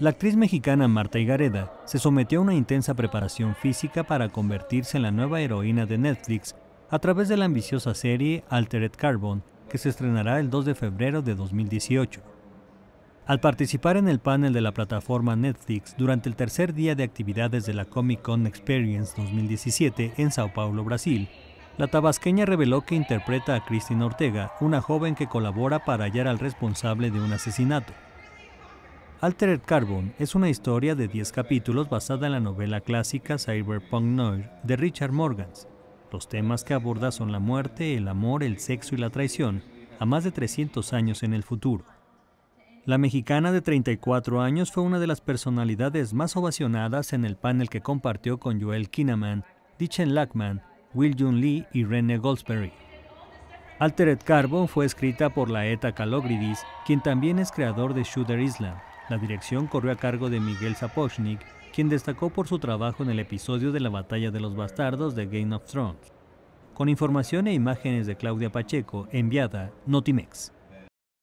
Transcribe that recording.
La actriz mexicana Marta Igareda se sometió a una intensa preparación física para convertirse en la nueva heroína de Netflix a través de la ambiciosa serie Altered Carbon, que se estrenará el 2 de febrero de 2018. Al participar en el panel de la plataforma Netflix durante el tercer día de actividades de la Comic Con Experience 2017 en Sao Paulo, Brasil, la tabasqueña reveló que interpreta a Cristina Ortega, una joven que colabora para hallar al responsable de un asesinato. Altered Carbon es una historia de 10 capítulos basada en la novela clásica Cyberpunk Noir de Richard Morgans. Los temas que aborda son la muerte, el amor, el sexo y la traición, a más de 300 años en el futuro. La mexicana de 34 años fue una de las personalidades más ovacionadas en el panel que compartió con Joel Kinnaman, Dichen Lackman, Will Jun Lee y Rene Goldsberry. Altered Carbon fue escrita por Laeta Calogridis, quien también es creador de Shooter Island, la dirección corrió a cargo de Miguel Sapochnik, quien destacó por su trabajo en el episodio de la Batalla de los Bastardos de Game of Thrones. Con información e imágenes de Claudia Pacheco, enviada Notimex.